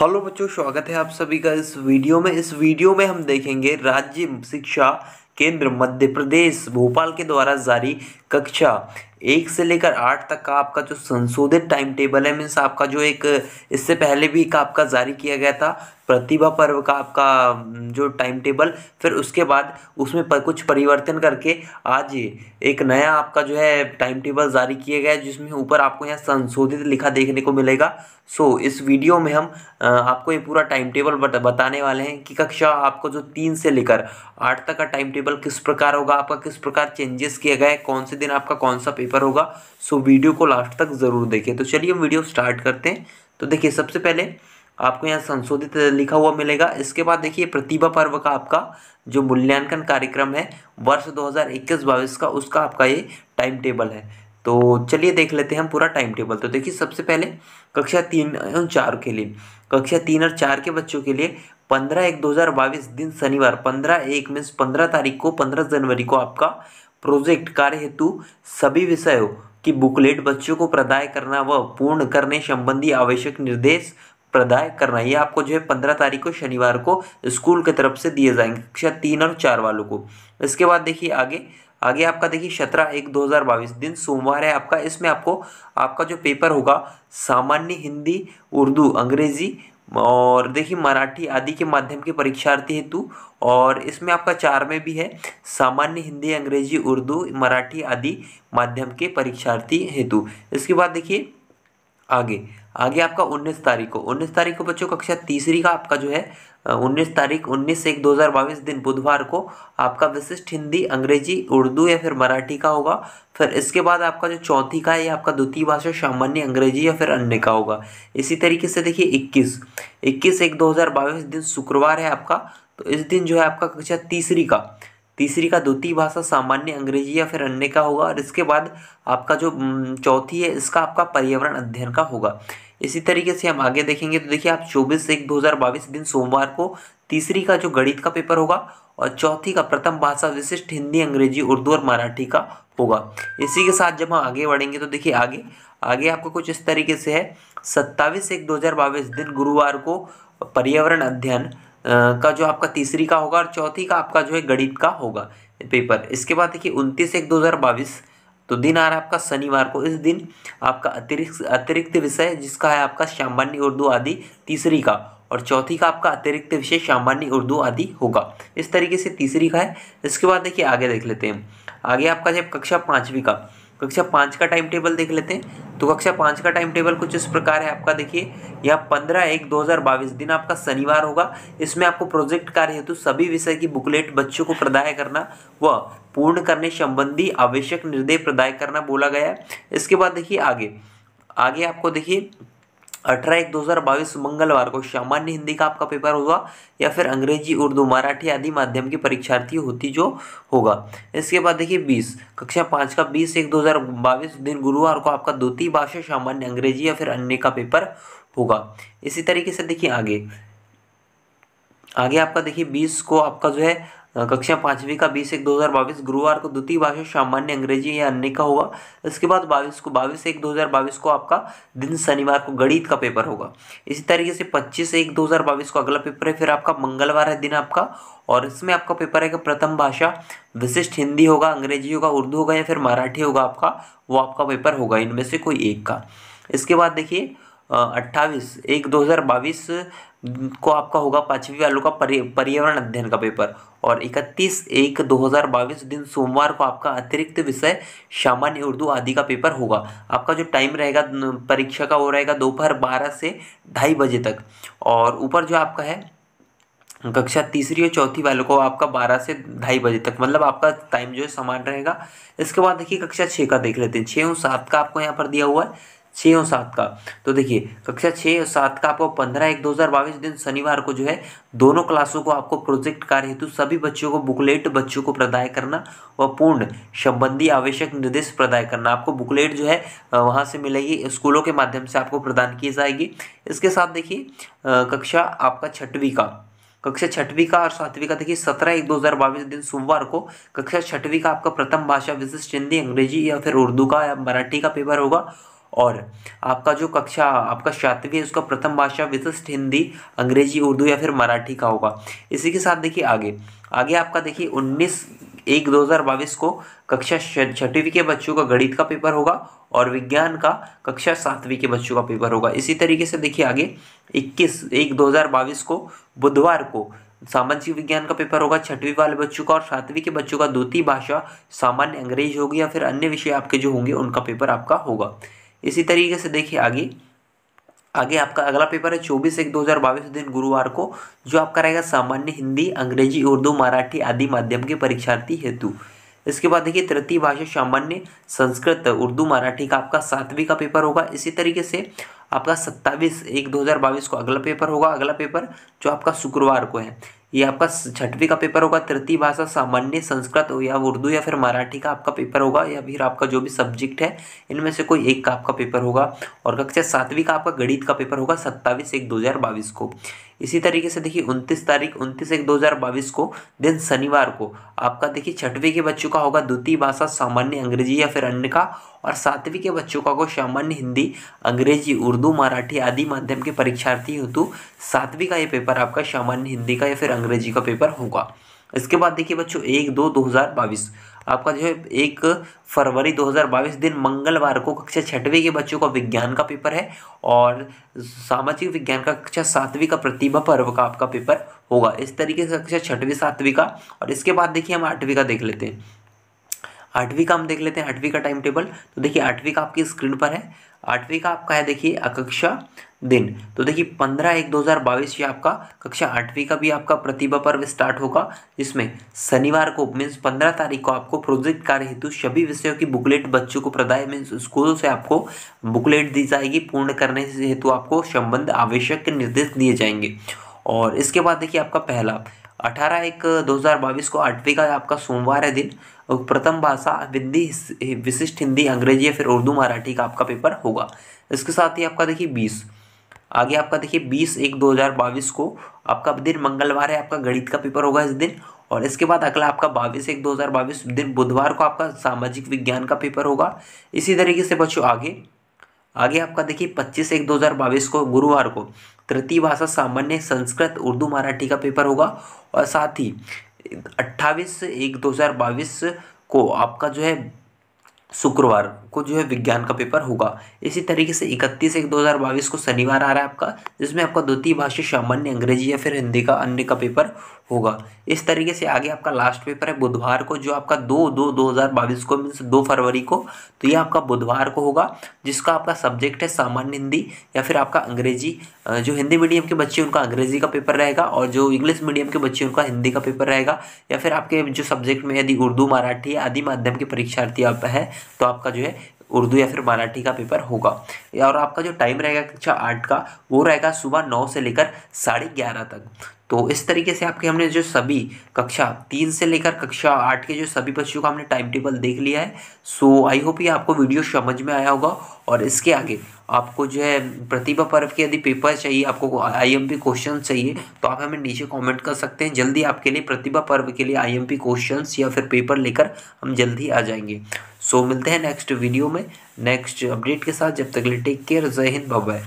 hello बच्चों स्वागत है आप सभी का इस वीडियो में इस वीडियो में हम देखेंगे राज्य शिक्षा केंद्र मध्य प्रदेश भोपाल के द्वारा जारी कक्षा एक से लेकर आठ तक का आपका जो संशोधित टाइम टेबल है मीन्स आपका जो एक इससे पहले भी एक आपका जारी किया गया था प्रतिभा पर्व का आपका हम्म, जो टाइम टेबल फिर उसके बाद उसमें पर कुछ परिवर्तन करके आज एक नया आपका जो है टाइम टेबल जारी किया गया है जिसमें ऊपर आपको यहाँ संशोधित लिखा देखने को मिलेगा सो so, इस वीडियो में हम आपको ये पूरा टाइम टेबल बत, बताने वाले हैं कि कक्षा आपको जो तीन से लेकर आठ तक का टाइम टेबल किस प्रकार होगा आपका किस प्रकार चेंजेस किया गया है कौन से दिन आपका कौन सा पेपर होगा सो so, वीडियो को लास्ट तक ज़रूर देखें तो चलिए हम वीडियो स्टार्ट करते हैं तो देखिए सबसे पहले आपको यहाँ संशोधित लिखा हुआ मिलेगा इसके बाद देखिए प्रतिभा पर्व का आपका जो मूल्यांकन कार्यक्रम है वर्ष 2021 हज़ार का उसका आपका ये टाइम टेबल है तो चलिए देख लेते हैं हम पूरा टाइम टेबल तो देखिए सबसे पहले कक्षा तीन एवं चार के लिए कक्षा तीन और चार के बच्चों के लिए पंद्रह एक दो हज़ार बाईस दिन शनिवार पंद्रह एक मीन्स पंद्रह तारीख को पंद्रह जनवरी को आपका प्रोजेक्ट कार्य हेतु सभी विषयों की बुकलेट बच्चों को प्रदाय करना व पूर्ण करने संबंधी आवश्यक निर्देश प्रदाय करना ये आपको जो है पंद्रह तारीख को शनिवार को स्कूल की तरफ से दिए जाएंगे कक्षा तीन और चार वालों को इसके बाद देखिए आगे आगे आपका देखिए सत्रह एक दो हज़ार बाईस दिन सोमवार है आपका इसमें आपको आपका जो पेपर होगा सामान्य हिंदी उर्दू अंग्रेजी और देखिए मराठी आदि के माध्यम के परीक्षार्थी हेतु और इसमें आपका चार में भी है सामान्य हिंदी अंग्रेजी उर्दू मराठी आदि माध्यम के परीक्षार्थी हेतु इसके बाद देखिए आगे आगे आपका उन्नीस तारीख को उन्नीस तारीख को बच्चों कक्षा तीसरी का आपका जो है उन्नीस तारीख उन्नीस एक दो हज़ार बाईस दिन बुधवार को आपका विशिष्ट हिंदी अंग्रेजी उर्दू या फिर मराठी का होगा फिर इसके बाद आपका जो चौथी का है ये आपका द्वितीय भाषा सामान्य अंग्रेजी या फिर अन्य का होगा इसी तरीके से देखिए इक्कीस इक्कीस एक दो हज़ार बाईस दिन शुक्रवार है आपका तो इस दिन जो है आपका कक्षा तीसरी का तीसरी का द्वितीय भाषा सामान्य अंग्रेजी या फिर अन्य का होगा और इसके बाद आपका जो चौथी है इसका आपका पर्यावरण अध्ययन का होगा इसी तरीके से हम आगे देखेंगे तो देखिए आप चौबीस एक दो हज़ार बाईस दिन सोमवार को तीसरी का जो गणित का पेपर होगा और चौथी का प्रथम भाषा विशिष्ट हिंदी अंग्रेजी उर्दू और मराठी का होगा इसी के साथ जब हम आगे बढ़ेंगे तो देखिए आगे आगे आपको कुछ इस तरीके से है सत्ताईस एक दो हज़ार बाईस दिन गुरुवार को पर्यावरण अध्ययन का जो आपका तीसरी का होगा और चौथी का आपका जो है गणित का होगा पेपर इसके बाद देखिए उनतीस एक दो हज़ार बाईस तो दिन आ रहा है आपका शनिवार को इस दिन आपका अतिरिक्त अतिरिक्त विषय जिसका है आपका शाम्बानी उर्दू आदि तीसरी का और चौथी का आपका अतिरिक्त विषय शाम्बानी उर्दू आदि होगा इस तरीके से तीसरी का है इसके बाद देखिए आगे देख लेते हैं आगे आपका जब कक्षा पाँचवीं का कक्षा पाँच का टाइम टेबल देख लेते हैं तो कक्षा पाँच का टाइम टेबल कुछ इस प्रकार है आपका देखिए यहाँ पंद्रह एक दो हज़ार बाईस दिन आपका शनिवार होगा इसमें आपको प्रोजेक्ट कार्य हेतु सभी विषय की बुकलेट बच्चों को प्रदाय करना व पूर्ण करने संबंधी आवश्यक निर्देश प्रदाय करना बोला गया है इसके बाद देखिए आगे आगे आपको देखिए अठारह एक दो हज़ार बाईस मंगलवार को सामान्य हिंदी का आपका पेपर होगा या फिर अंग्रेजी उर्दू मराठी आदि माध्यम की परीक्षार्थी होती जो होगा इसके बाद देखिए बीस कक्षा पाँच का बीस एक दो हज़ार बाईस दिन गुरुवार को आपका द्वितीय भाषा सामान्य अंग्रेजी या फिर अन्य का पेपर होगा इसी तरीके से देखिए आगे आगे आपका देखिए बीस को आपका जो है कक्षा पाँचवीं का बीस एक दो हज़ार बाईस गुरुवार को द्वितीय भाषा सामान्य अंग्रेजी या अन्य का होगा इसके बाद बाईस को बाईस एक दो हज़ार बाईस को आपका दिन शनिवार को गणित का पेपर होगा इसी तरीके से पच्चीस एक दो हज़ार बाईस को अगला पेपर है फिर आपका मंगलवार है दिन आपका और इसमें आपका पेपर है कि प्रथम भाषा विशिष्ट हिंदी होगा अंग्रेजी होगा उर्दू होगा या फिर मराठी होगा आपका वो आपका पेपर होगा इनमें से कोई एक का इसके बाद देखिए अट्ठाईस एक दो हज़ार बाईस को आपका होगा पाँचवीं वालों का पर्यावरण अध्ययन का पेपर और 31 एक 2022 दिन सोमवार को आपका अतिरिक्त विषय सामान्य उर्दू आदि का पेपर होगा आपका जो टाइम रहेगा परीक्षा का वो रहेगा दोपहर बारह से ढाई बजे तक और ऊपर जो आपका है कक्षा तीसरी और चौथी वालों को आपका बारह से ढाई बजे तक मतलब आपका टाइम जो है समान रहेगा इसके बाद देखिए कक्षा छः का देख लेते हैं छः और सात का आपको यहाँ पर दिया हुआ है छः और सात का तो देखिए कक्षा छः और सात का आपको पंद्रह एक दो हज़ार बाईस दिन शनिवार को जो है दोनों क्लासों को आपको प्रोजेक्ट कार्य हेतु सभी बच्चों को बुकलेट बच्चों को प्रदाय करना व पूर्ण संबंधी आवश्यक निर्देश प्रदाय करना आपको बुकलेट जो है वहाँ से मिलेगी स्कूलों के माध्यम से आपको प्रदान की जाएगी इसके साथ देखिए कक्षा आपका छठवीं का कक्षा छठवीं का और सातवीं का देखिए सत्रह एक दो हज़ार बाईस दिन सोमवार को कक्षा छठवीं का आपका प्रथम भाषा विशिष्ट हिंदी अंग्रेजी या फिर उर्दू का या मराठी का पेपर होगा और आपका जो कक्षा आपका शातवी है उसका प्रथम भाषा विशिष्ट हिंदी अंग्रेजी उर्दू या फिर मराठी का होगा इसी के साथ देखिए आगे आगे आपका देखिए उन्नीस एक दो हज़ार बाईस को कक्षा छठवीं के बच्चों का गणित का पेपर होगा और विज्ञान का कक्षा सातवीं के बच्चों का पेपर होगा इसी तरीके से देखिए आगे इक्कीस एक दो हज़ार बाईस को बुधवार को सामाजिक विज्ञान का पेपर होगा छठवीं वाले बच्चों का और सातवीं के बच्चों का द्वितीय भाषा सामान्य अंग्रेजी होगी या फिर अन्य विषय आपके जो होंगे उनका पेपर आपका होगा इसी तरीके से देखिए आगे आगे आपका अगला पेपर है चौबीस एक दो हज़ार बाईस दिन गुरुवार को जो आपका रहेगा सामान्य हिंदी अंग्रेजी उर्दू मराठी आदि माध्यम के परीक्षार्थी हेतु इसके बाद देखिए तृतीय भाषा सामान्य संस्कृत उर्दू मराठी का आपका सातवीं का पेपर होगा इसी तरीके से आपका सत्ताईस एक दो हज़ार बाईस को अगला पेपर होगा अगला पेपर जो आपका शुक्रवार को है ये आपका छठवीं का पेपर होगा तृतीय भाषा सामान्य संस्कृत हो या उर्दू या फिर मराठी का आपका पेपर होगा या फिर आपका जो भी सब्जेक्ट है इनमें से कोई एक का आपका पेपर होगा और कक्षा सातवीं का आपका गणित का पेपर होगा सत्ताईस एक दो हज़ार बाईस को इसी तरीके से देखिए उनतीस तारीख उनतीस एक दो हज़ार बाईस को दिन शनिवार को आपका देखिए छठवीं के बच्चों का होगा द्वितीय भाषा सामान्य अंग्रेजी या फिर अन्य का और सातवीं के बच्चों का सामान्य हिंदी अंग्रेजी उर्दू मराठी आदि माध्यम के परीक्षार्थी हेतु तो सातवीं का ये पेपर आपका सामान्य हिंदी का या फिर अंग्रेजी का पेपर होगा इसके बाद देखिए बच्चों एक दो दो हज़ार बाईस आपका जो है एक फरवरी 2022 दिन मंगलवार को कक्षा छठवीं के बच्चों का विज्ञान का पेपर है और सामाजिक विज्ञान का कक्षा सातवीं का प्रतिभा पर्व का आपका पेपर होगा इस तरीके से कक्षा छठवीं सातवीं का और इसके बाद देखिए हम आठवीं का देख लेते हैं आठवीं का हम देख लेते हैं आठवीं का टाइम टेबल तो देखिए आठवीं का आपकी स्क्रीन पर है आठवीं का आपका है देखिए अकक्षा दिन तो देखिए पंद्रह एक दो हज़ार बाईस ये आपका कक्षा आठवीं का भी आपका प्रतिभा पर्व स्टार्ट होगा जिसमें शनिवार को मीन्स पंद्रह तारीख को आपको प्रोजेक्ट कार्य हेतु सभी विषयों की बुकलेट बच्चों को प्रदाय मीन्स स्कूल से आपको बुकलेट दी जाएगी पूर्ण करने से हेतु आपको संबंध आवश्यक निर्देश दिए जाएंगे और इसके बाद देखिए आपका पहला अठारह एक दो हज़ार बाईस को आठवीं का आपका सोमवार है दिन प्रथम भाषा हिंदी विशिष्ट हिंदी अंग्रेजी या फिर उर्दू मराठी का आपका पेपर होगा इसके साथ ही आपका देखिए बीस आगे आपका देखिए बीस एक दो हज़ार बाईस को आपका दिन मंगलवार है आपका गणित का पेपर होगा इस दिन और इसके बाद अगला आपका बाईस एक दो हज़ार बाईस दिन बुधवार को आपका सामाजिक विज्ञान का पेपर होगा इसी तरीके से बच्चों आगे आगे आपका देखिए पच्चीस एक दो हज़ार बाईस को गुरुवार को तृतीय भाषा सामान्य संस्कृत उर्दू मराठी का पेपर होगा और साथ ही अट्ठाईस एक दो हज़ार बाईस को आपका जो है शुक्रवार को जो है विज्ञान का पेपर होगा इसी तरीके से इकतीस एक दो हज़ार बाईस को शनिवार आ रहा है आपका जिसमें आपका द्वितीय भाषा सामान्य अंग्रेजी या फिर हिंदी का अन्य का पेपर होगा इस तरीके से आगे आपका लास्ट पेपर है बुधवार को जो आपका दो दो दो हज़ार बाईस को मीन्स दो फरवरी को तो ये आपका बुधवार को होगा जिसका आपका सब्जेक्ट है सामान्य हिंदी या फिर आपका अंग्रेजी जो हिंदी मीडियम के बच्चे उनका अंग्रेजी का पेपर रहेगा और जो इंग्लिश मीडियम के बच्चे उनका हिंदी का पेपर रहेगा या फिर आपके जो सब्जेक्ट में यदि उर्दू मराठी आदि माध्यम के परीक्षार्थी आप है तो आपका जो है उर्दू या फिर मराठी का पेपर होगा और आपका जो टाइम रहेगा कक्षा आठ का वो रहेगा सुबह नौ से लेकर साढ़े ग्यारह तक तो इस तरीके से आपके हमने जो सभी कक्षा तीन से लेकर कक्षा आठ के जो सभी बच्चों का हमने टाइम टेबल देख लिया है सो आई होप ये आपको वीडियो समझ में आया होगा और इसके आगे आपको जो है प्रतिभा पर्व के यदि पेपर चाहिए आपको आईएमपी क्वेश्चन चाहिए तो आप हमें नीचे कमेंट कर सकते हैं जल्दी आपके लिए प्रतिभा पर्व के लिए आईएमपी क्वेश्चंस या फिर पेपर लेकर हम जल्दी आ जाएंगे सो मिलते हैं नेक्स्ट वीडियो में नेक्स्ट अपडेट के साथ जब तक लिए टेक केयर जय हिंद बाय